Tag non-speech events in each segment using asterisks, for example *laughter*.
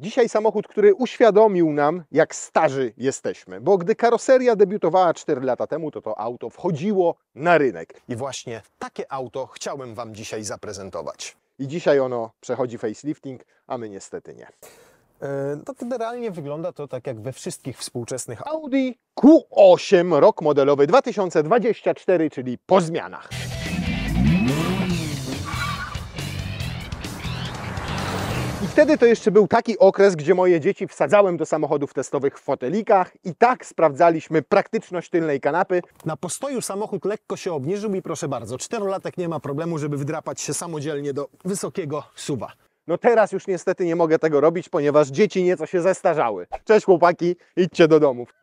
Dzisiaj samochód, który uświadomił nam, jak starzy jesteśmy, bo gdy karoseria debiutowała 4 lata temu, to to auto wchodziło na rynek. I właśnie takie auto chciałem Wam dzisiaj zaprezentować. I dzisiaj ono przechodzi facelifting, a my niestety nie. E, to generalnie wygląda to tak jak we wszystkich współczesnych Audi Q8, rok modelowy 2024, czyli po zmianach. Wtedy to jeszcze był taki okres, gdzie moje dzieci wsadzałem do samochodów testowych w fotelikach i tak sprawdzaliśmy praktyczność tylnej kanapy. Na postoju samochód lekko się obniżył i proszę bardzo, czterolatek nie ma problemu, żeby wdrapać się samodzielnie do wysokiego suwa. No teraz już niestety nie mogę tego robić, ponieważ dzieci nieco się zestarzały. Cześć chłopaki, idźcie do domów.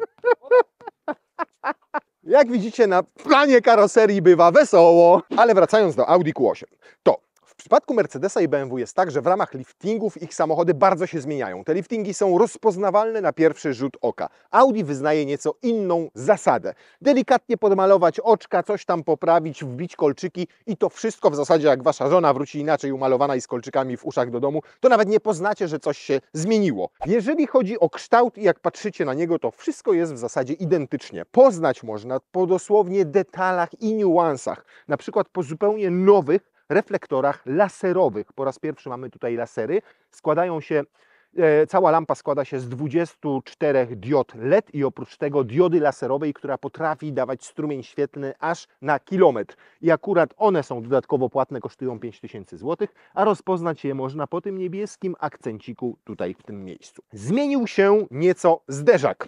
*laughs* Jak widzicie, na planie karoserii bywa wesoło. Ale wracając do Audi Q8, to w przypadku Mercedesa i BMW jest tak, że w ramach liftingów ich samochody bardzo się zmieniają. Te liftingi są rozpoznawalne na pierwszy rzut oka. Audi wyznaje nieco inną zasadę. Delikatnie podmalować oczka, coś tam poprawić, wbić kolczyki i to wszystko w zasadzie jak wasza żona wróci inaczej umalowana i z kolczykami w uszach do domu, to nawet nie poznacie, że coś się zmieniło. Jeżeli chodzi o kształt i jak patrzycie na niego, to wszystko jest w zasadzie identycznie. Poznać można po dosłownie detalach i niuansach, na przykład po zupełnie nowych, reflektorach laserowych. Po raz pierwszy mamy tutaj lasery. Składają się e, cała lampa składa się z 24 diod LED i oprócz tego diody laserowej, która potrafi dawać strumień świetlny aż na kilometr. I akurat one są dodatkowo płatne, kosztują 5000 zł, a rozpoznać je można po tym niebieskim akcenciku tutaj w tym miejscu. Zmienił się nieco zderzak.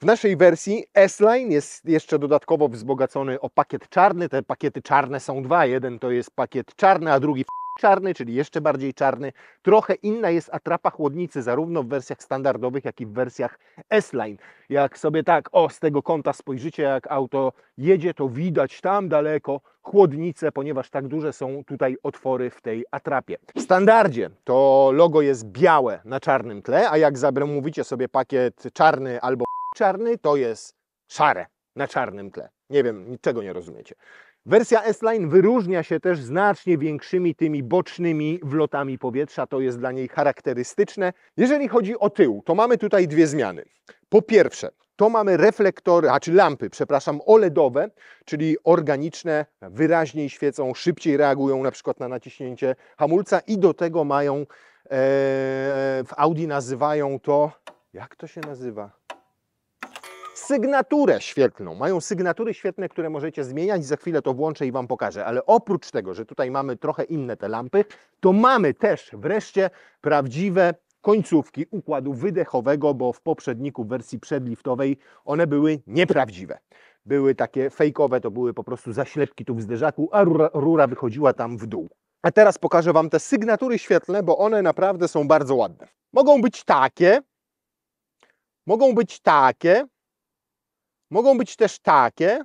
W naszej wersji S-Line jest jeszcze dodatkowo wzbogacony o pakiet czarny. Te pakiety czarne są dwa. Jeden to jest pakiet czarny, a drugi czarny, czyli jeszcze bardziej czarny. Trochę inna jest atrapa chłodnicy, zarówno w wersjach standardowych, jak i w wersjach S-Line. Jak sobie tak, o, z tego kąta spojrzycie, jak auto jedzie, to widać tam daleko chłodnice, ponieważ tak duże są tutaj otwory w tej atrapie. W standardzie to logo jest białe na czarnym tle, a jak mówicie sobie pakiet czarny albo Czarny to jest szare na czarnym tle. Nie wiem, niczego nie rozumiecie. Wersja S-Line wyróżnia się też znacznie większymi tymi bocznymi wlotami powietrza, to jest dla niej charakterystyczne. Jeżeli chodzi o tył, to mamy tutaj dwie zmiany. Po pierwsze, to mamy reflektory, a czy lampy, przepraszam, OLEDowe, czyli organiczne, wyraźniej świecą, szybciej reagują na przykład na naciśnięcie hamulca i do tego mają, e, w Audi nazywają to, jak to się nazywa? sygnaturę świetlną. Mają sygnatury świetne, które możecie zmieniać. Za chwilę to włączę i Wam pokażę. Ale oprócz tego, że tutaj mamy trochę inne te lampy, to mamy też wreszcie prawdziwe końcówki układu wydechowego, bo w poprzedniku w wersji przedliftowej one były nieprawdziwe. Były takie fejkowe, to były po prostu zaślepki tu w zderzaku, a rura, rura wychodziła tam w dół. A teraz pokażę Wam te sygnatury świetlne, bo one naprawdę są bardzo ładne. Mogą być takie, mogą być takie, Mogą być też takie,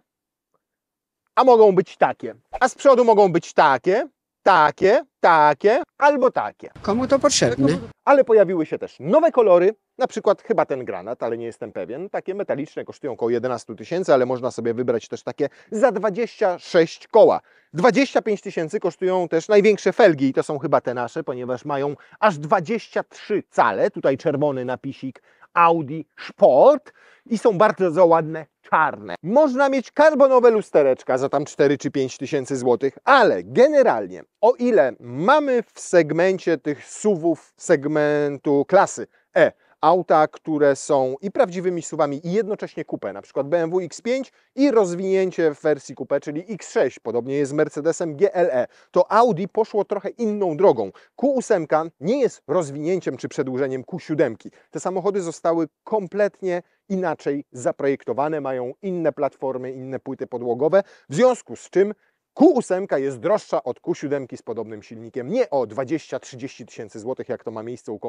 a mogą być takie. A z przodu mogą być takie, takie, takie albo takie. Komu to potrzebne? Ale pojawiły się też nowe kolory, na przykład chyba ten granat, ale nie jestem pewien. Takie metaliczne kosztują około 11 tysięcy, ale można sobie wybrać też takie za 26 koła. 25 tysięcy kosztują też największe felgi i to są chyba te nasze, ponieważ mają aż 23 cale. Tutaj czerwony napisik Audi Sport i są bardzo ładne czarne. Można mieć karbonowe lustereczka za tam 4 czy 5 tysięcy złotych, ale generalnie o ile mamy w segmencie tych suwów segmentu klasy E auta, które są i prawdziwymi suwami, i jednocześnie kupę, na przykład BMW X5 i rozwinięcie w wersji kupę, czyli X6, podobnie jest z Mercedesem GLE. To Audi poszło trochę inną drogą. Q8 nie jest rozwinięciem czy przedłużeniem Q7. Te samochody zostały kompletnie inaczej zaprojektowane, mają inne platformy, inne płyty podłogowe, w związku z czym Q8 jest droższa od Q7 z podobnym silnikiem, nie o 20-30 tysięcy złotych, jak to ma miejsce u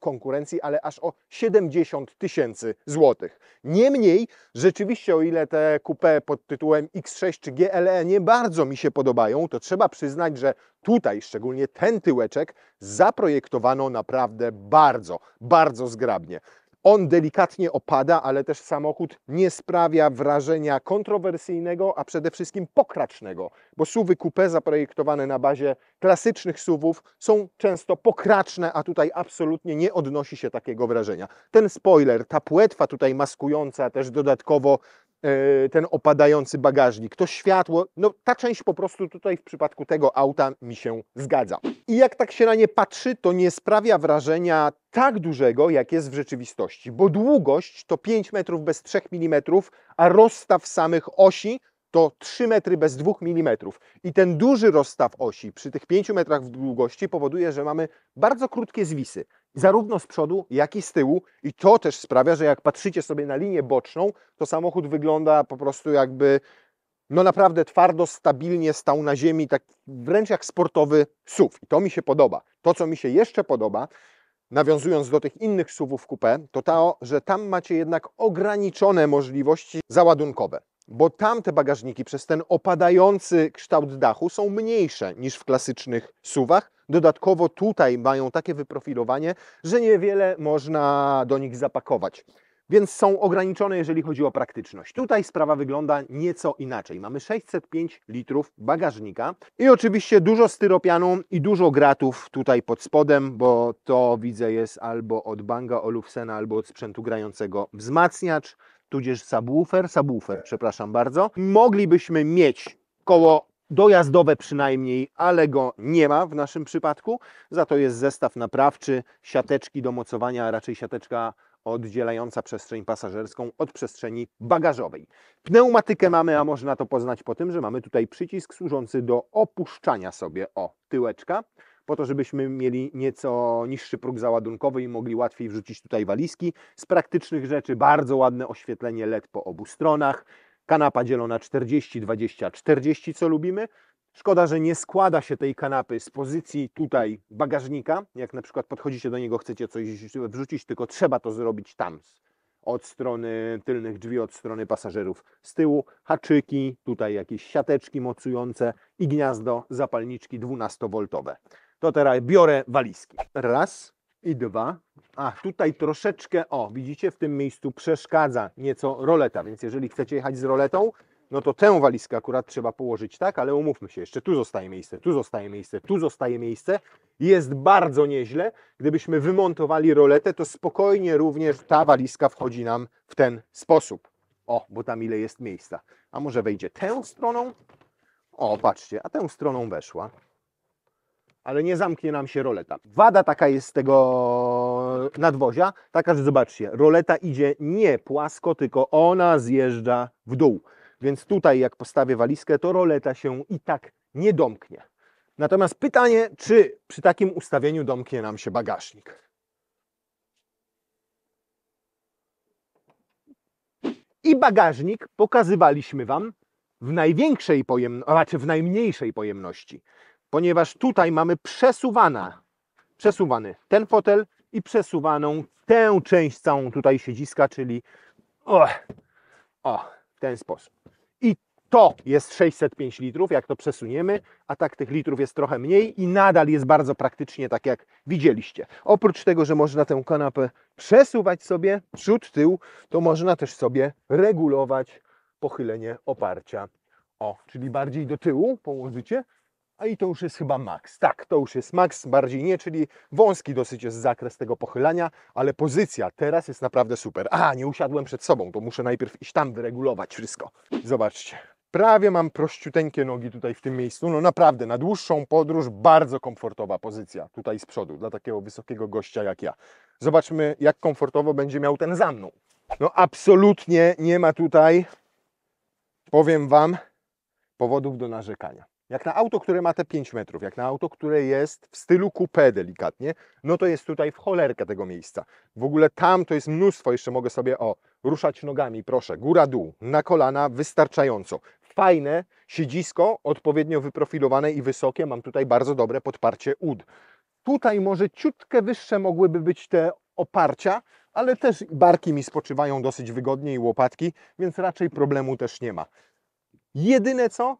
konkurencji, ale aż o 70 tysięcy złotych. Niemniej, rzeczywiście o ile te coupe pod tytułem X6 czy GLE nie bardzo mi się podobają, to trzeba przyznać, że tutaj, szczególnie ten tyłeczek, zaprojektowano naprawdę bardzo, bardzo zgrabnie. On delikatnie opada, ale też samochód nie sprawia wrażenia kontrowersyjnego, a przede wszystkim pokracznego, bo suwy coupé zaprojektowane na bazie klasycznych suwów są często pokraczne, a tutaj absolutnie nie odnosi się takiego wrażenia. Ten spoiler, ta płetwa tutaj maskująca też dodatkowo E, ten opadający bagażnik, to światło, no ta część po prostu tutaj w przypadku tego auta mi się zgadza. I jak tak się na nie patrzy, to nie sprawia wrażenia tak dużego, jak jest w rzeczywistości, bo długość to 5 metrów bez 3 mm, a rozstaw samych osi to 3 metry bez 2 mm. I ten duży rozstaw osi przy tych 5 metrach w długości powoduje, że mamy bardzo krótkie zwisy zarówno z przodu, jak i z tyłu. I to też sprawia, że jak patrzycie sobie na linię boczną, to samochód wygląda po prostu jakby no naprawdę twardo, stabilnie stał na ziemi, tak wręcz jak sportowy SUV. I to mi się podoba. To, co mi się jeszcze podoba, nawiązując do tych innych SUVów coupé, to to, że tam macie jednak ograniczone możliwości załadunkowe bo tamte bagażniki przez ten opadający kształt dachu są mniejsze niż w klasycznych suwach. Dodatkowo tutaj mają takie wyprofilowanie, że niewiele można do nich zapakować. Więc są ograniczone, jeżeli chodzi o praktyczność. Tutaj sprawa wygląda nieco inaczej. Mamy 605 litrów bagażnika i oczywiście dużo styropianu i dużo gratów tutaj pod spodem, bo to widzę jest albo od Banga Olufsena, albo od sprzętu grającego wzmacniacz tudzież subwoofer, subwoofer, przepraszam bardzo. Moglibyśmy mieć koło dojazdowe przynajmniej, ale go nie ma w naszym przypadku. Za to jest zestaw naprawczy, siateczki do mocowania, a raczej siateczka oddzielająca przestrzeń pasażerską od przestrzeni bagażowej. Pneumatykę mamy, a można to poznać po tym, że mamy tutaj przycisk służący do opuszczania sobie o tyłeczka po to, żebyśmy mieli nieco niższy próg załadunkowy i mogli łatwiej wrzucić tutaj walizki. Z praktycznych rzeczy bardzo ładne oświetlenie LED po obu stronach, kanapa dzielona 40, 20, 40, co lubimy. Szkoda, że nie składa się tej kanapy z pozycji tutaj bagażnika, jak na przykład podchodzicie do niego, chcecie coś wrzucić, tylko trzeba to zrobić tam, od strony tylnych drzwi, od strony pasażerów z tyłu, haczyki, tutaj jakieś siateczki mocujące i gniazdo zapalniczki 12 voltowe to teraz biorę walizki. Raz i dwa. A tutaj troszeczkę, o, widzicie, w tym miejscu przeszkadza nieco roleta, więc jeżeli chcecie jechać z roletą, no to tę walizkę akurat trzeba położyć tak, ale umówmy się, jeszcze tu zostaje miejsce, tu zostaje miejsce, tu zostaje miejsce. Jest bardzo nieźle. Gdybyśmy wymontowali roletę, to spokojnie również ta walizka wchodzi nam w ten sposób. O, bo tam ile jest miejsca. A może wejdzie tę stroną? O, patrzcie, a tę stroną weszła ale nie zamknie nam się roleta. Wada taka jest z tego nadwozia, taka, że zobaczcie, roleta idzie nie płasko, tylko ona zjeżdża w dół. Więc tutaj jak postawię walizkę, to roleta się i tak nie domknie. Natomiast pytanie, czy przy takim ustawieniu domknie nam się bagażnik. I bagażnik pokazywaliśmy Wam w największej pojemności, znaczy w najmniejszej pojemności ponieważ tutaj mamy przesuwana, przesuwany ten fotel i przesuwaną tę część całą tutaj siedziska, czyli o, o w ten sposób. I to jest 605 litrów, jak to przesuniemy, a tak tych litrów jest trochę mniej i nadal jest bardzo praktycznie tak jak widzieliście. Oprócz tego, że można tę kanapę przesuwać sobie przód, tył, to można też sobie regulować pochylenie oparcia. O, czyli bardziej do tyłu położycie, a i to już jest chyba max. Tak, to już jest max, bardziej nie, czyli wąski dosyć jest zakres tego pochylania, ale pozycja teraz jest naprawdę super. A, nie usiadłem przed sobą, to muszę najpierw iść tam wyregulować wszystko. Zobaczcie. Prawie mam prościuteńkie nogi tutaj w tym miejscu. No naprawdę, na dłuższą podróż bardzo komfortowa pozycja tutaj z przodu dla takiego wysokiego gościa jak ja. Zobaczmy, jak komfortowo będzie miał ten za mną. No absolutnie nie ma tutaj, powiem Wam, powodów do narzekania. Jak na auto, które ma te 5 metrów, jak na auto, które jest w stylu coupé delikatnie, no to jest tutaj w cholerkę tego miejsca. W ogóle tam to jest mnóstwo, jeszcze mogę sobie, o, ruszać nogami, proszę, góra-dół, na kolana, wystarczająco. Fajne siedzisko, odpowiednio wyprofilowane i wysokie, mam tutaj bardzo dobre podparcie ud. Tutaj może ciutkę wyższe mogłyby być te oparcia, ale też barki mi spoczywają dosyć wygodnie i łopatki, więc raczej problemu też nie ma. Jedyne co,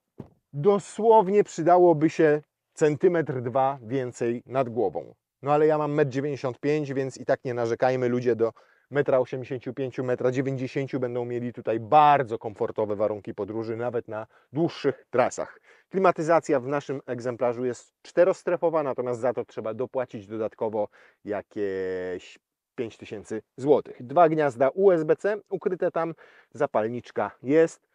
dosłownie przydałoby się centymetr dwa więcej nad głową. No ale ja mam 1,95 m, więc i tak nie narzekajmy. Ludzie do 1,85 m, 1,90 m będą mieli tutaj bardzo komfortowe warunki podróży, nawet na dłuższych trasach. Klimatyzacja w naszym egzemplarzu jest czterostrefowa, natomiast za to trzeba dopłacić dodatkowo jakieś 5000 zł. Dwa gniazda USB-C ukryte tam, zapalniczka jest,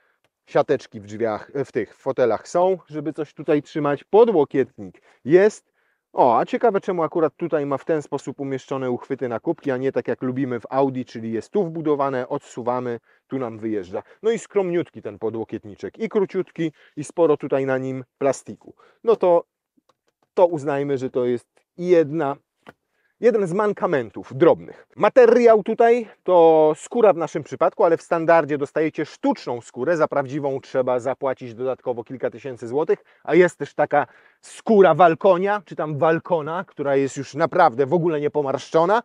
siateczki w drzwiach, e, w tych fotelach są, żeby coś tutaj trzymać. Podłokietnik jest. O, a ciekawe czemu akurat tutaj ma w ten sposób umieszczone uchwyty na kubki, a nie tak jak lubimy w Audi, czyli jest tu wbudowane, odsuwamy, tu nam wyjeżdża. No i skromniutki ten podłokietniczek, i króciutki, i sporo tutaj na nim plastiku. No to, to uznajmy, że to jest jedna jeden z mankamentów drobnych. Materiał tutaj to skóra w naszym przypadku, ale w standardzie dostajecie sztuczną skórę, za prawdziwą trzeba zapłacić dodatkowo kilka tysięcy złotych, a jest też taka skóra walkonia, czy tam walkona, która jest już naprawdę w ogóle niepomarszczona,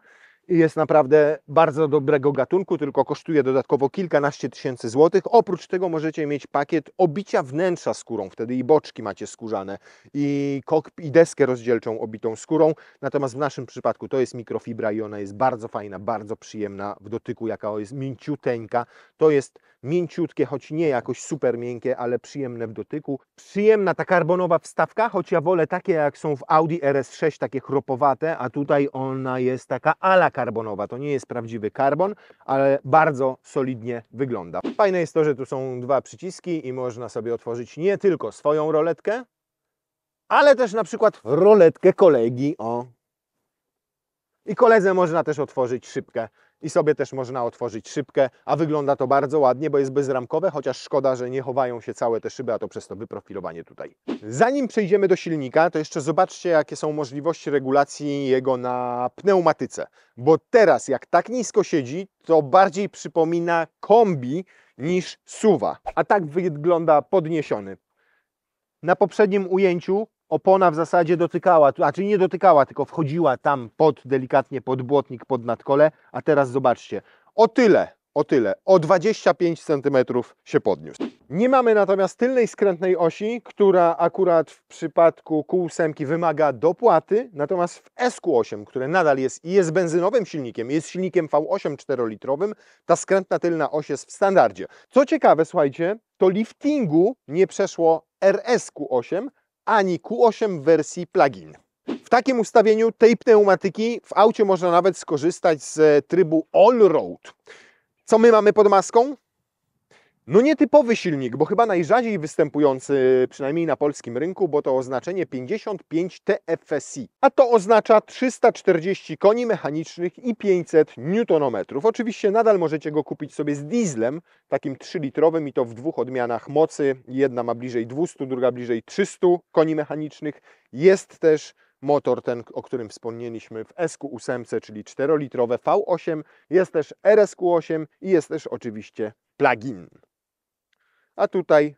jest naprawdę bardzo dobrego gatunku, tylko kosztuje dodatkowo kilkanaście tysięcy złotych. Oprócz tego możecie mieć pakiet obicia wnętrza skórą, wtedy i boczki macie skórzane, i, kok, i deskę rozdzielczą obitą skórą. Natomiast w naszym przypadku to jest mikrofibra i ona jest bardzo fajna, bardzo przyjemna w dotyku, jaka jest mięciuteńka. To jest mięciutkie, choć nie jakoś super miękkie, ale przyjemne w dotyku. Przyjemna ta karbonowa wstawka, choć ja wolę takie jak są w Audi RS6, takie chropowate, a tutaj ona jest taka ala karbonowa. To nie jest prawdziwy karbon, ale bardzo solidnie wygląda. Fajne jest to, że tu są dwa przyciski i można sobie otworzyć nie tylko swoją roletkę, ale też na przykład roletkę kolegi. O, i koledze można też otworzyć szybkę. I sobie też można otworzyć szybkę, a wygląda to bardzo ładnie, bo jest bezramkowe, chociaż szkoda, że nie chowają się całe te szyby, a to przez to wyprofilowanie tutaj. Zanim przejdziemy do silnika, to jeszcze zobaczcie, jakie są możliwości regulacji jego na pneumatyce. Bo teraz, jak tak nisko siedzi, to bardziej przypomina kombi niż suwa. A tak wygląda podniesiony. Na poprzednim ujęciu opona w zasadzie dotykała, a czy nie dotykała, tylko wchodziła tam pod delikatnie pod błotnik, pod nadkole, a teraz zobaczcie, o tyle, o tyle, o 25 cm się podniósł. Nie mamy natomiast tylnej skrętnej osi, która akurat w przypadku kół ósemki wymaga dopłaty, natomiast w SQ8, które nadal jest i jest benzynowym silnikiem, jest silnikiem V8 4-litrowym, ta skrętna tylna oś jest w standardzie. Co ciekawe, słuchajcie, to liftingu nie przeszło RSQ8, ani Q8 w wersji plug-in. W takim ustawieniu tej pneumatyki w aucie można nawet skorzystać z trybu all-road. Co my mamy pod maską? No nietypowy silnik, bo chyba najrzadziej występujący, przynajmniej na polskim rynku, bo to oznaczenie 55 TFSI. A to oznacza 340 koni mechanicznych i 500 Nm. Oczywiście nadal możecie go kupić sobie z dieslem, takim 3-litrowym i to w dwóch odmianach mocy. Jedna ma bliżej 200, druga bliżej 300 koni mechanicznych. Jest też motor ten, o którym wspomnieliśmy w SQ8, czyli 4-litrowe V8. Jest też RSQ8 i jest też oczywiście plug-in a tutaj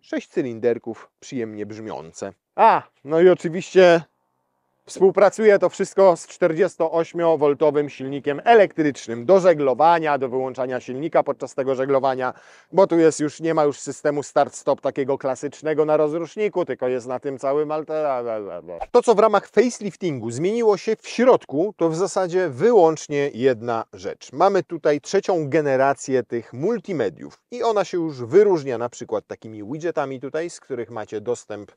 sześć cylinderków przyjemnie brzmiące. A, no i oczywiście Współpracuje to wszystko z 48V silnikiem elektrycznym do żeglowania, do wyłączania silnika podczas tego żeglowania, bo tu jest już nie ma już systemu start-stop takiego klasycznego na rozruszniku, tylko jest na tym całym To co w ramach faceliftingu zmieniło się w środku, to w zasadzie wyłącznie jedna rzecz. Mamy tutaj trzecią generację tych multimediów i ona się już wyróżnia na przykład takimi widgetami tutaj, z których macie dostęp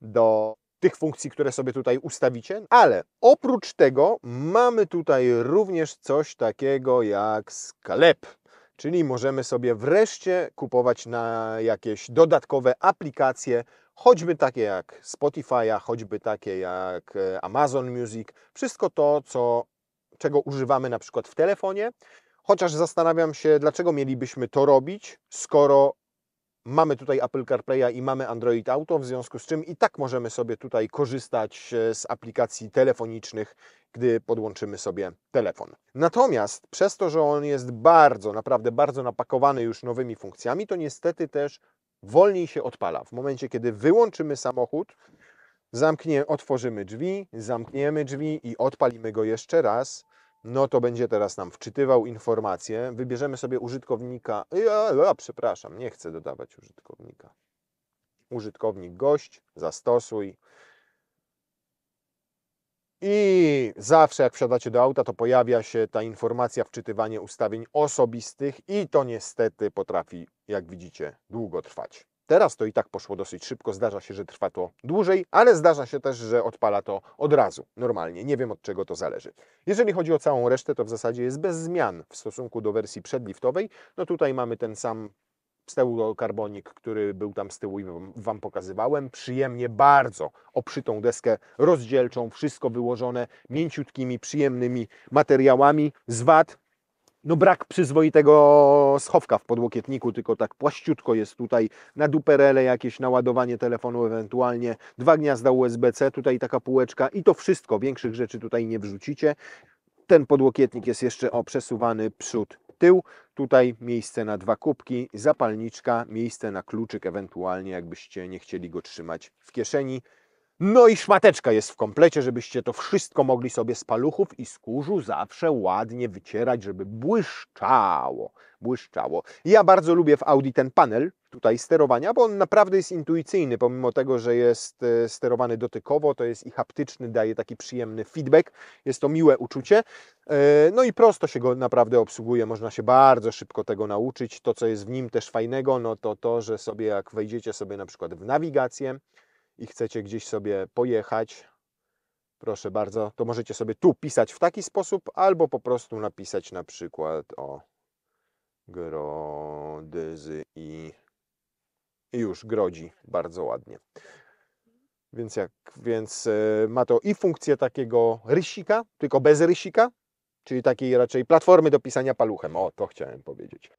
do tych funkcji, które sobie tutaj ustawicie. Ale oprócz tego mamy tutaj również coś takiego jak sklep. Czyli możemy sobie wreszcie kupować na jakieś dodatkowe aplikacje, choćby takie jak Spotify'a, choćby takie jak e, Amazon Music, wszystko to, co, czego używamy na przykład w telefonie. Chociaż zastanawiam się, dlaczego mielibyśmy to robić, skoro mamy tutaj Apple CarPlaya i mamy Android Auto, w związku z czym i tak możemy sobie tutaj korzystać e, z aplikacji telefonicznych, gdy podłączymy sobie telefon. Natomiast przez to, że on jest bardzo, naprawdę bardzo napakowany już nowymi funkcjami, to niestety też wolniej się odpala. W momencie, kiedy wyłączymy samochód, zamknie, otworzymy drzwi, zamkniemy drzwi i odpalimy go jeszcze raz, no to będzie teraz nam wczytywał informacje. Wybierzemy sobie użytkownika. Ja, ja, przepraszam, nie chcę dodawać użytkownika. Użytkownik gość, zastosuj. I zawsze jak wsiadacie do auta, to pojawia się ta informacja wczytywanie ustawień osobistych i to niestety potrafi, jak widzicie, długo trwać. Teraz to i tak poszło dosyć szybko, zdarza się, że trwa to dłużej, ale zdarza się też, że odpala to od razu, normalnie. Nie wiem od czego to zależy. Jeżeli chodzi o całą resztę, to w zasadzie jest bez zmian w stosunku do wersji przedliftowej. No tutaj mamy ten sam pseudokarbonik, który był tam z tyłu i Wam pokazywałem. Przyjemnie bardzo oprzytą deskę rozdzielczą, wszystko wyłożone mięciutkimi, przyjemnymi materiałami z wad no brak przyzwoitego schowka w podłokietniku, tylko tak płaściutko jest tutaj na duperele jakieś naładowanie telefonu ewentualnie, dwa gniazda USB-C, tutaj taka półeczka i to wszystko, większych rzeczy tutaj nie wrzucicie. Ten podłokietnik jest jeszcze o przesuwany przód tył, tutaj miejsce na dwa kubki, zapalniczka, miejsce na kluczyk ewentualnie, jakbyście nie chcieli go trzymać w kieszeni. No i szmateczka jest w komplecie, żebyście to wszystko mogli sobie z paluchów i skórzu zawsze ładnie wycierać, żeby błyszczało, błyszczało. Ja bardzo lubię w Audi ten panel tutaj sterowania, bo on naprawdę jest intuicyjny, pomimo tego, że jest e, sterowany dotykowo, to jest i haptyczny, daje taki przyjemny feedback, jest to miłe uczucie. E, no i prosto się go naprawdę obsługuje, można się bardzo szybko tego nauczyć. To, co jest w nim też fajnego, no to to, że sobie jak wejdziecie sobie na przykład w nawigację, i chcecie gdzieś sobie pojechać, proszę bardzo, to możecie sobie tu pisać w taki sposób, albo po prostu napisać na przykład o grodyzy i, i już grodzi bardzo ładnie. Więc, jak, więc e, ma to i funkcję takiego rysika, tylko bez rysika, czyli takiej raczej platformy do pisania paluchem. O, to chciałem powiedzieć.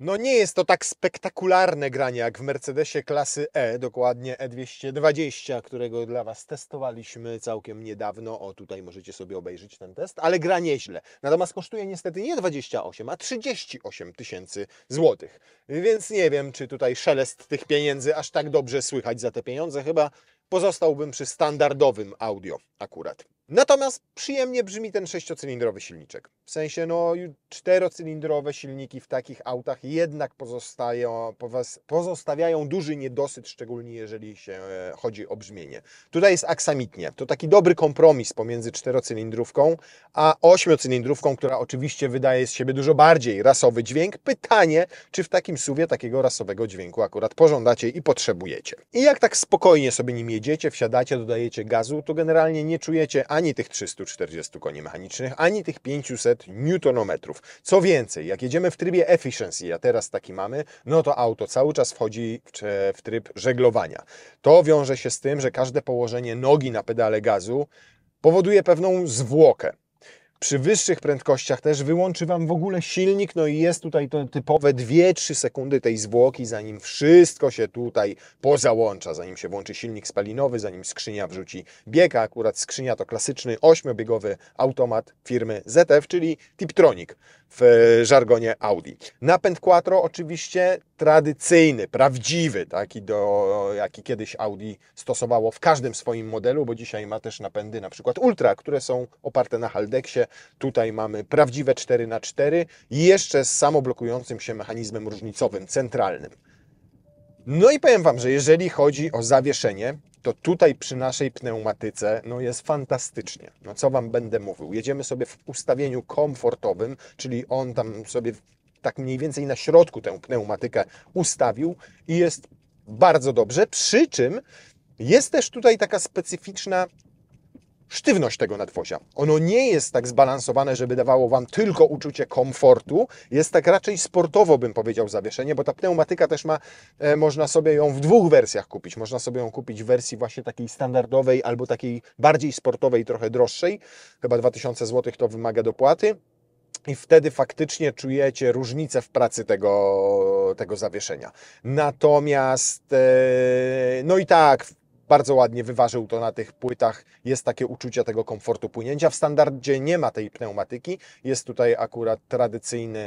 No nie jest to tak spektakularne granie jak w Mercedesie klasy E, dokładnie E220, którego dla Was testowaliśmy całkiem niedawno. O, tutaj możecie sobie obejrzeć ten test, ale gra nieźle. Natomiast kosztuje niestety nie 28, a 38 tysięcy złotych. Więc nie wiem, czy tutaj szelest tych pieniędzy aż tak dobrze słychać za te pieniądze. Chyba pozostałbym przy standardowym audio akurat. Natomiast przyjemnie brzmi ten sześciocylindrowy silniczek. W sensie, no, czterocylindrowe silniki w takich autach jednak pozostają, pozostawiają duży niedosyt, szczególnie jeżeli się e, chodzi o brzmienie. Tutaj jest aksamitnie. To taki dobry kompromis pomiędzy czterocylindrówką a ośmiocylindrówką, która oczywiście wydaje z siebie dużo bardziej rasowy dźwięk. Pytanie, czy w takim suwie takiego rasowego dźwięku akurat pożądacie i potrzebujecie. I jak tak spokojnie sobie nim jedziecie, wsiadacie, dodajecie gazu, to generalnie nie czujecie ani ani tych 340 koni mechanicznych, ani tych 500 newtonometrów. Co więcej, jak jedziemy w trybie efficiency, a teraz taki mamy, no to auto cały czas wchodzi w tryb żeglowania. To wiąże się z tym, że każde położenie nogi na pedale gazu powoduje pewną zwłokę. Przy wyższych prędkościach też wyłączy Wam w ogóle silnik, no i jest tutaj to typowe 2-3 sekundy tej zwłoki, zanim wszystko się tutaj pozałącza, zanim się włączy silnik spalinowy, zanim skrzynia wrzuci bieg, a akurat skrzynia to klasyczny 8-biegowy automat firmy ZF, czyli Tiptronic w e, żargonie Audi. Napęd quattro oczywiście tradycyjny, prawdziwy, taki do, jaki kiedyś Audi stosowało w każdym swoim modelu, bo dzisiaj ma też napędy na przykład Ultra, które są oparte na Haldexie, Tutaj mamy prawdziwe 4 na 4 i jeszcze z samoblokującym się mechanizmem różnicowym, centralnym. No i powiem Wam, że jeżeli chodzi o zawieszenie, to tutaj przy naszej pneumatyce no jest fantastycznie. No co Wam będę mówił? Jedziemy sobie w ustawieniu komfortowym, czyli on tam sobie tak mniej więcej na środku tę pneumatykę ustawił i jest bardzo dobrze, przy czym jest też tutaj taka specyficzna sztywność tego nadwozia. Ono nie jest tak zbalansowane, żeby dawało Wam tylko uczucie komfortu. Jest tak raczej sportowo, bym powiedział, zawieszenie, bo ta pneumatyka też ma, e, można sobie ją w dwóch wersjach kupić. Można sobie ją kupić w wersji właśnie takiej standardowej albo takiej bardziej sportowej, trochę droższej. Chyba 2000 zł to wymaga dopłaty i wtedy faktycznie czujecie różnicę w pracy tego, tego zawieszenia. Natomiast, e, no i tak, bardzo ładnie wyważył to na tych płytach. Jest takie uczucie tego komfortu płynięcia. W standardzie nie ma tej pneumatyki. Jest tutaj akurat tradycyjne,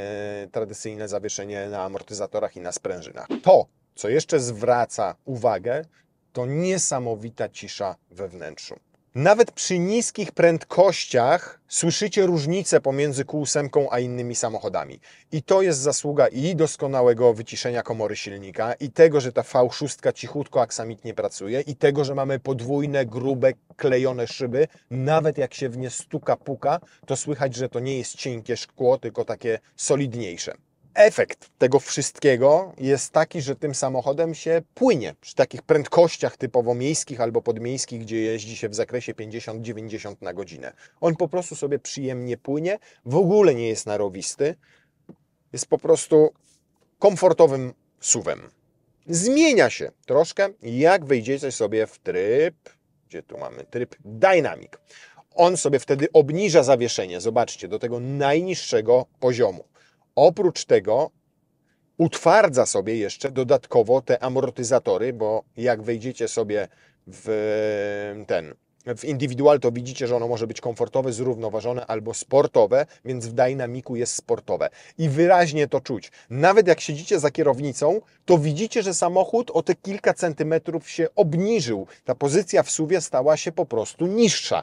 tradycyjne zawieszenie na amortyzatorach i na sprężynach. To, co jeszcze zwraca uwagę, to niesamowita cisza we wnętrzu. Nawet przy niskich prędkościach słyszycie różnicę pomiędzy kółsemką a innymi samochodami. I to jest zasługa i doskonałego wyciszenia komory silnika, i tego, że ta V6 cichutko aksamitnie pracuje, i tego, że mamy podwójne, grube, klejone szyby. Nawet jak się w nie stuka, puka, to słychać, że to nie jest cienkie szkło, tylko takie solidniejsze efekt tego wszystkiego jest taki, że tym samochodem się płynie przy takich prędkościach typowo miejskich albo podmiejskich, gdzie jeździ się w zakresie 50-90 na godzinę. On po prostu sobie przyjemnie płynie, w ogóle nie jest narowisty, jest po prostu komfortowym suwem. Zmienia się troszkę, jak wyjdziecie sobie w tryb, gdzie tu mamy tryb Dynamic. On sobie wtedy obniża zawieszenie, zobaczcie, do tego najniższego poziomu. Oprócz tego utwardza sobie jeszcze dodatkowo te amortyzatory, bo jak wejdziecie sobie w ten w indywidual to widzicie, że ono może być komfortowe, zrównoważone albo sportowe, więc w dynamiku jest sportowe. I wyraźnie to czuć. Nawet jak siedzicie za kierownicą, to widzicie, że samochód o te kilka centymetrów się obniżył. Ta pozycja w suwie stała się po prostu niższa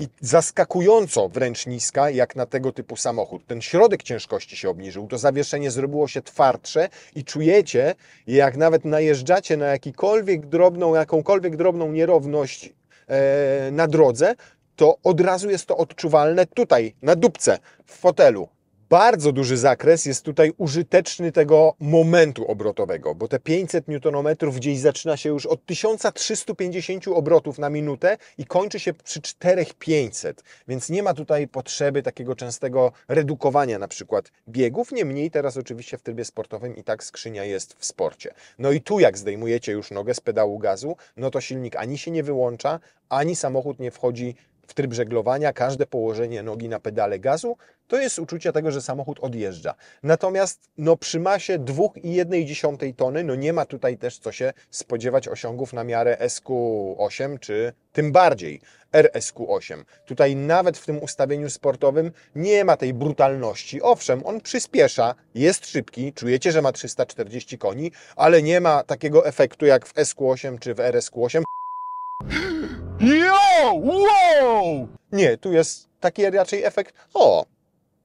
i zaskakująco wręcz niska, jak na tego typu samochód. Ten środek ciężkości się obniżył, to zawieszenie zrobiło się twardsze i czujecie, jak nawet najeżdżacie na jakikolwiek drobną, jakąkolwiek drobną nierówność e, na drodze, to od razu jest to odczuwalne tutaj, na dupce, w fotelu bardzo duży zakres jest tutaj użyteczny tego momentu obrotowego, bo te 500 Nm gdzieś zaczyna się już od 1350 obrotów na minutę i kończy się przy 4500, więc nie ma tutaj potrzeby takiego częstego redukowania na przykład biegów, niemniej teraz oczywiście w trybie sportowym i tak skrzynia jest w sporcie. No i tu jak zdejmujecie już nogę z pedału gazu, no to silnik ani się nie wyłącza, ani samochód nie wchodzi w tryb żeglowania każde położenie nogi na pedale gazu to jest uczucie tego, że samochód odjeżdża. Natomiast no, przy masie 2,1 tony no, nie ma tutaj też co się spodziewać osiągów na miarę SQ8 czy tym bardziej RSQ8. Tutaj nawet w tym ustawieniu sportowym nie ma tej brutalności. Owszem, on przyspiesza, jest szybki, czujecie, że ma 340 koni, ale nie ma takiego efektu jak w SQ8 czy w RSQ8. Nie! wow, wow! Nie, tu jest taki raczej efekt, o,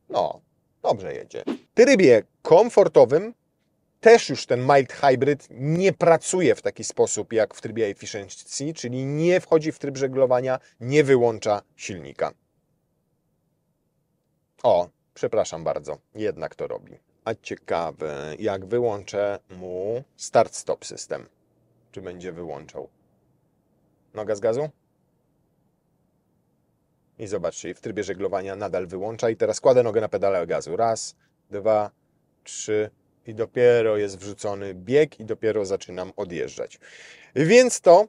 no, dobrze jedzie. W trybie komfortowym też już ten mild hybrid nie pracuje w taki sposób jak w trybie efficiency, czyli nie wchodzi w tryb żeglowania, nie wyłącza silnika. O, przepraszam bardzo, jednak to robi. A ciekawe, jak wyłączę mu start-stop system. Czy będzie wyłączał? Noga z gazu? I zobaczcie, w trybie żeglowania nadal wyłącza i teraz kładę nogę na pedale gazu. Raz, dwa, trzy i dopiero jest wrzucony bieg i dopiero zaczynam odjeżdżać. Więc to,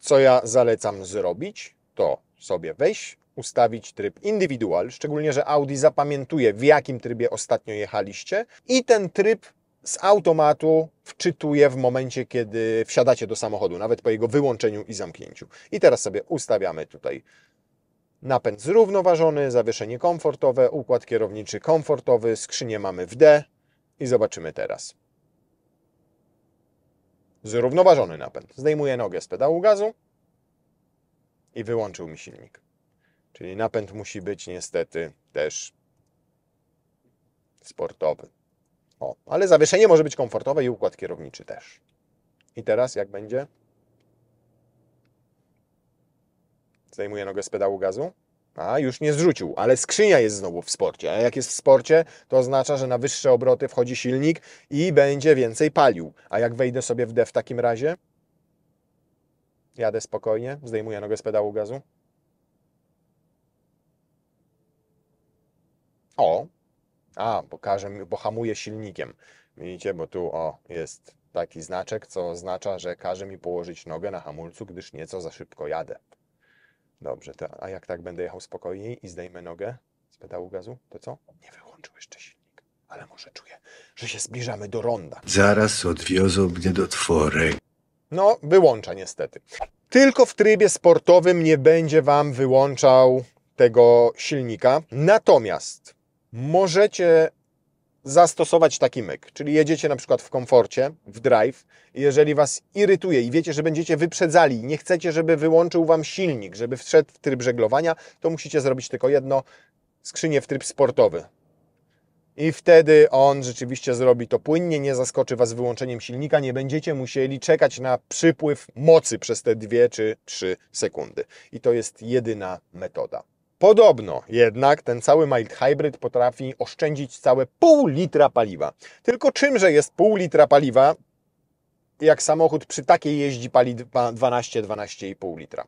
co ja zalecam zrobić, to sobie wejść, ustawić tryb indywidual, szczególnie, że Audi zapamiętuje, w jakim trybie ostatnio jechaliście i ten tryb z automatu wczytuje w momencie, kiedy wsiadacie do samochodu, nawet po jego wyłączeniu i zamknięciu. I teraz sobie ustawiamy tutaj napęd zrównoważony, zawieszenie komfortowe, układ kierowniczy komfortowy, skrzynię mamy w D i zobaczymy teraz. Zrównoważony napęd. Zdejmuję nogę z pedału gazu i wyłączył mi silnik. Czyli napęd musi być niestety też sportowy. O, ale zawieszenie może być komfortowe i układ kierowniczy też. I teraz jak będzie? Zdejmuję nogę z pedału gazu. A, już nie zrzucił, ale skrzynia jest znowu w sporcie. A jak jest w sporcie, to oznacza, że na wyższe obroty wchodzi silnik i będzie więcej palił. A jak wejdę sobie w D w takim razie? Jadę spokojnie, zdejmuję nogę z pedału gazu. O! A, pokażę, bo hamuje silnikiem. Widzicie, bo tu o, jest taki znaczek, co oznacza, że każe mi położyć nogę na hamulcu, gdyż nieco za szybko jadę. Dobrze, to, a jak tak będę jechał spokojniej i zdejmę nogę z pedału gazu, to co? Nie wyłączył jeszcze silnik, ale może czuję, że się zbliżamy do ronda. Zaraz odwiozą mnie do tworek. No, wyłącza niestety. Tylko w trybie sportowym nie będzie Wam wyłączał tego silnika. Natomiast możecie zastosować taki myk. Czyli jedziecie na przykład w komforcie, w drive, jeżeli Was irytuje i wiecie, że będziecie wyprzedzali, nie chcecie, żeby wyłączył Wam silnik, żeby wszedł w tryb żeglowania, to musicie zrobić tylko jedno, skrzynię w tryb sportowy. I wtedy on rzeczywiście zrobi to płynnie, nie zaskoczy Was wyłączeniem silnika, nie będziecie musieli czekać na przypływ mocy przez te dwie czy trzy sekundy. I to jest jedyna metoda. Podobno jednak ten cały mild hybrid potrafi oszczędzić całe pół litra paliwa. Tylko czymże jest pół litra paliwa, jak samochód przy takiej jeździ pali 12-12,5 litra.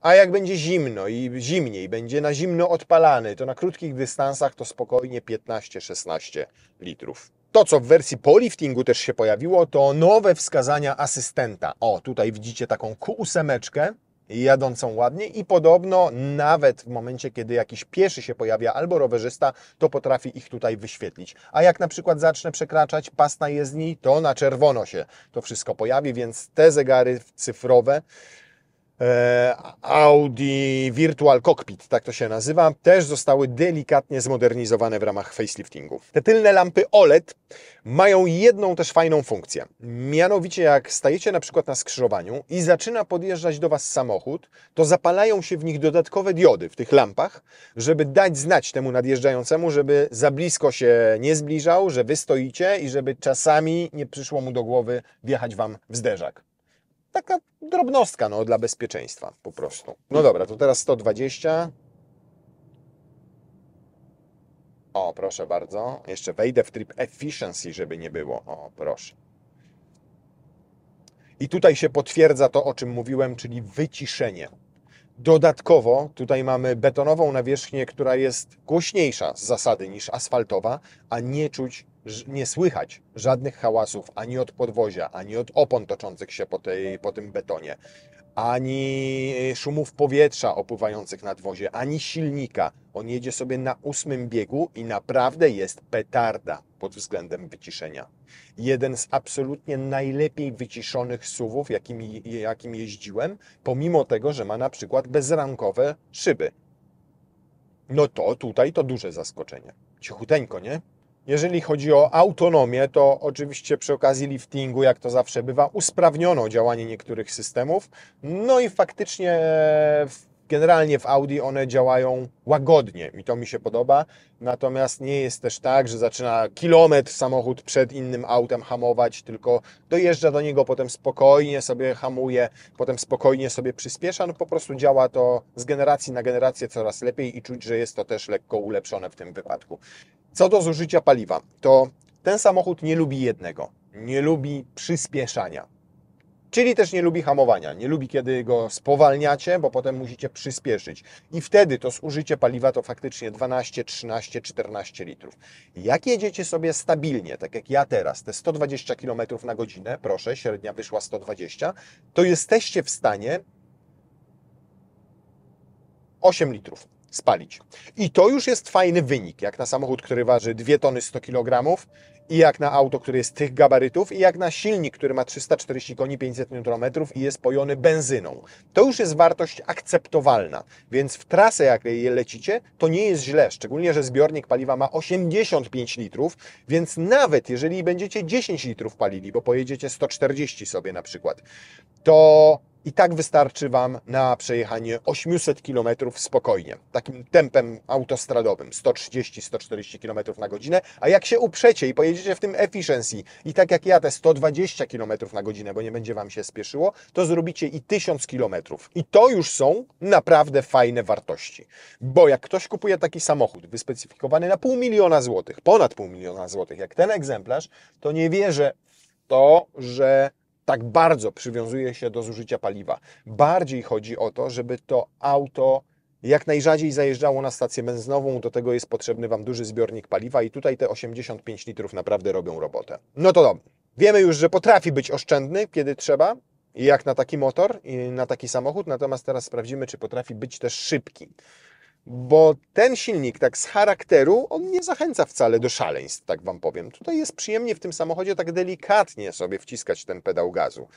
A jak będzie zimno i zimniej, będzie na zimno odpalany, to na krótkich dystansach to spokojnie 15-16 litrów. To, co w wersji poliftingu też się pojawiło, to nowe wskazania asystenta. O, tutaj widzicie taką Q8, jadącą są ładnie i podobno nawet w momencie, kiedy jakiś pieszy się pojawia albo rowerzysta, to potrafi ich tutaj wyświetlić. A jak na przykład zacznę przekraczać pas na jezdni, to na czerwono się to wszystko pojawi, więc te zegary cyfrowe E, Audi Virtual Cockpit, tak to się nazywa, też zostały delikatnie zmodernizowane w ramach faceliftingu. Te tylne lampy OLED mają jedną też fajną funkcję. Mianowicie jak stajecie na przykład na skrzyżowaniu i zaczyna podjeżdżać do Was samochód, to zapalają się w nich dodatkowe diody w tych lampach, żeby dać znać temu nadjeżdżającemu, żeby za blisko się nie zbliżał, że Wy stoicie i żeby czasami nie przyszło mu do głowy wjechać Wam w zderzak taka drobnostka no, dla bezpieczeństwa po prostu. No dobra, to teraz 120. O, proszę bardzo. Jeszcze wejdę w tryb efficiency, żeby nie było. O, proszę. I tutaj się potwierdza to, o czym mówiłem, czyli wyciszenie. Dodatkowo tutaj mamy betonową nawierzchnię, która jest głośniejsza z zasady niż asfaltowa, a nie czuć nie słychać żadnych hałasów ani od podwozia, ani od opon toczących się po, tej, po tym betonie, ani szumów powietrza opływających na dwozie, ani silnika. On jedzie sobie na ósmym biegu i naprawdę jest petarda pod względem wyciszenia. Jeden z absolutnie najlepiej wyciszonych suwów, jakim, jakim jeździłem, pomimo tego, że ma na przykład bezrankowe szyby. No to tutaj to duże zaskoczenie. Cichuteńko, nie? Jeżeli chodzi o autonomię, to oczywiście przy okazji liftingu, jak to zawsze bywa, usprawniono działanie niektórych systemów. No i faktycznie w generalnie w Audi one działają łagodnie i to mi się podoba. Natomiast nie jest też tak, że zaczyna kilometr samochód przed innym autem hamować, tylko dojeżdża do niego, potem spokojnie sobie hamuje, potem spokojnie sobie przyspiesza. No po prostu działa to z generacji na generację coraz lepiej i czuć, że jest to też lekko ulepszone w tym wypadku. Co do zużycia paliwa, to ten samochód nie lubi jednego. Nie lubi przyspieszania Czyli też nie lubi hamowania, nie lubi kiedy go spowalniacie, bo potem musicie przyspieszyć. I wtedy to zużycie paliwa to faktycznie 12, 13, 14 litrów. Jak jedziecie sobie stabilnie, tak jak ja teraz, te 120 km na godzinę, proszę, średnia wyszła 120, to jesteście w stanie 8 litrów spalić. I to już jest fajny wynik, jak na samochód, który waży 2 tony 100 kg i jak na auto, które jest tych gabarytów i jak na silnik, który ma 340 koni, 500 Nm i jest pojony benzyną. To już jest wartość akceptowalna, więc w trasę, jak lecicie, to nie jest źle, szczególnie, że zbiornik paliwa ma 85 litrów, więc nawet jeżeli będziecie 10 litrów palili, bo pojedziecie 140 sobie na przykład, to i tak wystarczy Wam na przejechanie 800 km spokojnie, takim tempem autostradowym, 130-140 km na godzinę, a jak się uprzecie i pojedziecie w tym efficiency i tak jak ja te 120 km na godzinę, bo nie będzie Wam się spieszyło, to zrobicie i 1000 km. I to już są naprawdę fajne wartości, bo jak ktoś kupuje taki samochód wyspecyfikowany na pół miliona złotych, ponad pół miliona złotych, jak ten egzemplarz, to nie wierzę w to, że tak bardzo przywiązuje się do zużycia paliwa. Bardziej chodzi o to, żeby to auto jak najrzadziej zajeżdżało na stację benzynową, do tego jest potrzebny Wam duży zbiornik paliwa i tutaj te 85 litrów naprawdę robią robotę. No to dobrze. Wiemy już, że potrafi być oszczędny, kiedy trzeba, jak na taki motor i na taki samochód, natomiast teraz sprawdzimy, czy potrafi być też szybki bo ten silnik, tak z charakteru, on nie zachęca wcale do szaleństw, tak Wam powiem. Tutaj jest przyjemnie w tym samochodzie tak delikatnie sobie wciskać ten pedał gazu,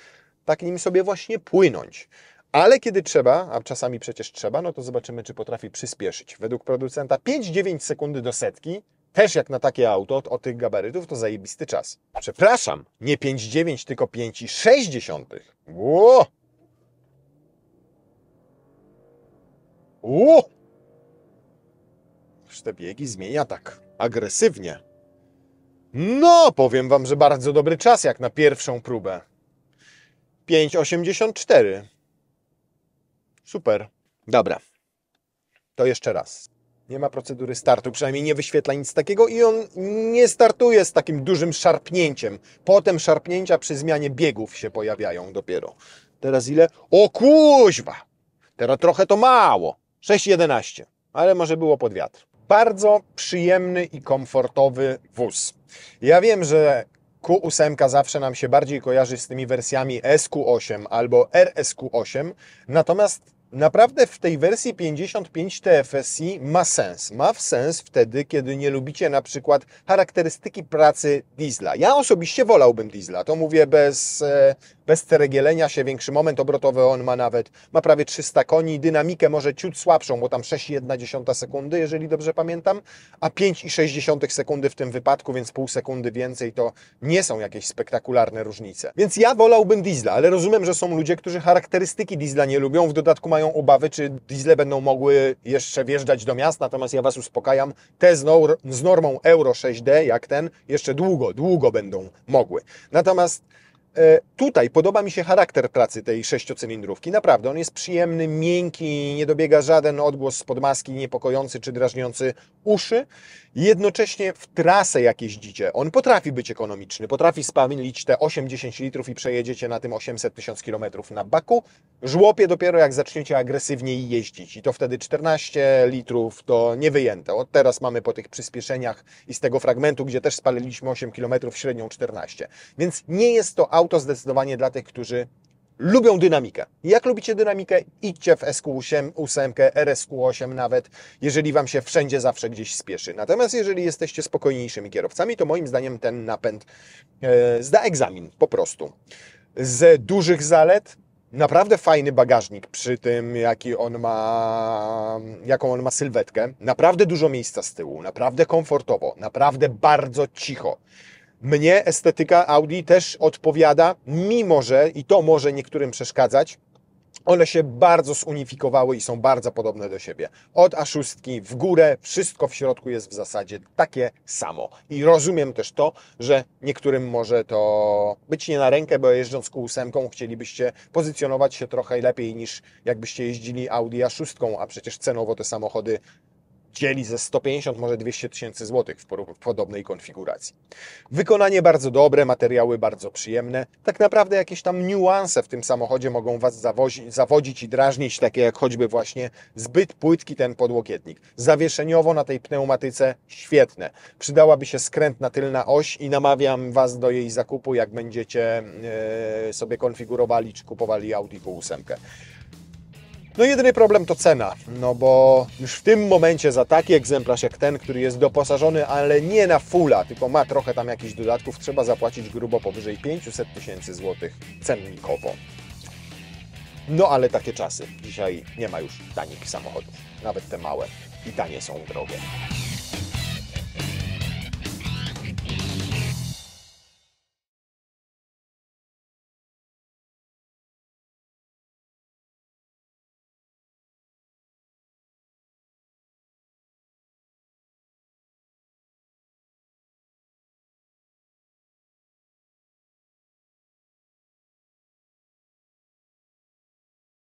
tak nim sobie właśnie płynąć. Ale kiedy trzeba, a czasami przecież trzeba, no to zobaczymy, czy potrafi przyspieszyć. Według producenta 5,9 sekundy do setki, też jak na takie auto o tych gabarytów, to zajebisty czas. Przepraszam, nie 5,9, tylko 5,6. Ło! Ło! Sztebiegi zmienia tak agresywnie. No, powiem Wam, że bardzo dobry czas jak na pierwszą próbę. 5,84. Super. Dobra. To jeszcze raz. Nie ma procedury startu, przynajmniej nie wyświetla nic takiego i on nie startuje z takim dużym szarpnięciem. Potem szarpnięcia przy zmianie biegów się pojawiają dopiero. Teraz ile? O kuźwa! Teraz trochę to mało. 6,11. Ale może było pod wiatr bardzo przyjemny i komfortowy wóz. Ja wiem, że Q8 zawsze nam się bardziej kojarzy z tymi wersjami SQ8 albo RSQ8, natomiast naprawdę w tej wersji 55 TFSI ma sens. Ma sens wtedy, kiedy nie lubicie na przykład charakterystyki pracy diesla. Ja osobiście wolałbym diesla, to mówię bez e, bez ceregielenia się, większy moment obrotowy on ma nawet, ma prawie 300 koni, dynamikę może ciut słabszą, bo tam 6,1 sekundy, jeżeli dobrze pamiętam, a 5,6 sekundy w tym wypadku, więc pół sekundy więcej to nie są jakieś spektakularne różnice. Więc ja wolałbym diesla, ale rozumiem, że są ludzie, którzy charakterystyki diesla nie lubią, w dodatku mają obawy, czy diesle będą mogły jeszcze wjeżdżać do miast, natomiast ja Was uspokajam, te z, nor z normą Euro 6D, jak ten, jeszcze długo, długo będą mogły. Natomiast E, tutaj podoba mi się charakter pracy tej sześciocylindrówki. Naprawdę, on jest przyjemny, miękki, nie dobiega żaden odgłos z podmaski niepokojący czy drażniący uszy. Jednocześnie w trasę jak jeździcie, on potrafi być ekonomiczny, potrafi spawilić te 8-10 litrów i przejedziecie na tym 800-1000 kilometrów na baku. Żłopie dopiero jak zaczniecie agresywniej jeździć i to wtedy 14 litrów to niewyjęte. Od teraz mamy po tych przyspieszeniach i z tego fragmentu, gdzie też spaliliśmy 8 kilometrów średnią 14. Więc nie jest to auto auto zdecydowanie dla tych, którzy lubią dynamikę. Jak lubicie dynamikę, idźcie w SQ8, RSQ8 nawet, jeżeli Wam się wszędzie zawsze gdzieś spieszy. Natomiast jeżeli jesteście spokojniejszymi kierowcami, to moim zdaniem ten napęd e, zda egzamin po prostu. Z dużych zalet naprawdę fajny bagażnik przy tym, jaki on ma, jaką on ma sylwetkę. Naprawdę dużo miejsca z tyłu, naprawdę komfortowo, naprawdę bardzo cicho. Mnie estetyka Audi też odpowiada, mimo że, i to może niektórym przeszkadzać, one się bardzo zunifikowały i są bardzo podobne do siebie. Od A6 w górę, wszystko w środku jest w zasadzie takie samo. I rozumiem też to, że niektórym może to być nie na rękę, bo jeżdżąc Q8 chcielibyście pozycjonować się trochę lepiej niż jakbyście jeździli Audi A6, a przecież cenowo te samochody dzieli ze 150, może 200 tysięcy złotych w, podobnej konfiguracji. Wykonanie bardzo dobre, materiały bardzo przyjemne. Tak naprawdę jakieś tam niuanse w tym samochodzie mogą Was zawodzić i drażnić, takie jak choćby właśnie zbyt płytki ten podłokietnik. Zawieszeniowo na tej pneumatyce świetne. Przydałaby się skrętna tylna oś i namawiam Was do jej zakupu, jak będziecie yy, sobie konfigurowali czy kupowali Audi po ósemkę. No jedyny problem to cena, no bo już w tym momencie za taki egzemplarz jak ten, który jest doposażony, ale nie na fulla, tylko ma trochę tam jakichś dodatków, trzeba zapłacić grubo powyżej 500 tysięcy złotych cennikowo. No ale takie czasy. Dzisiaj nie ma już tanich samochodów. Nawet te małe i tanie są drogie.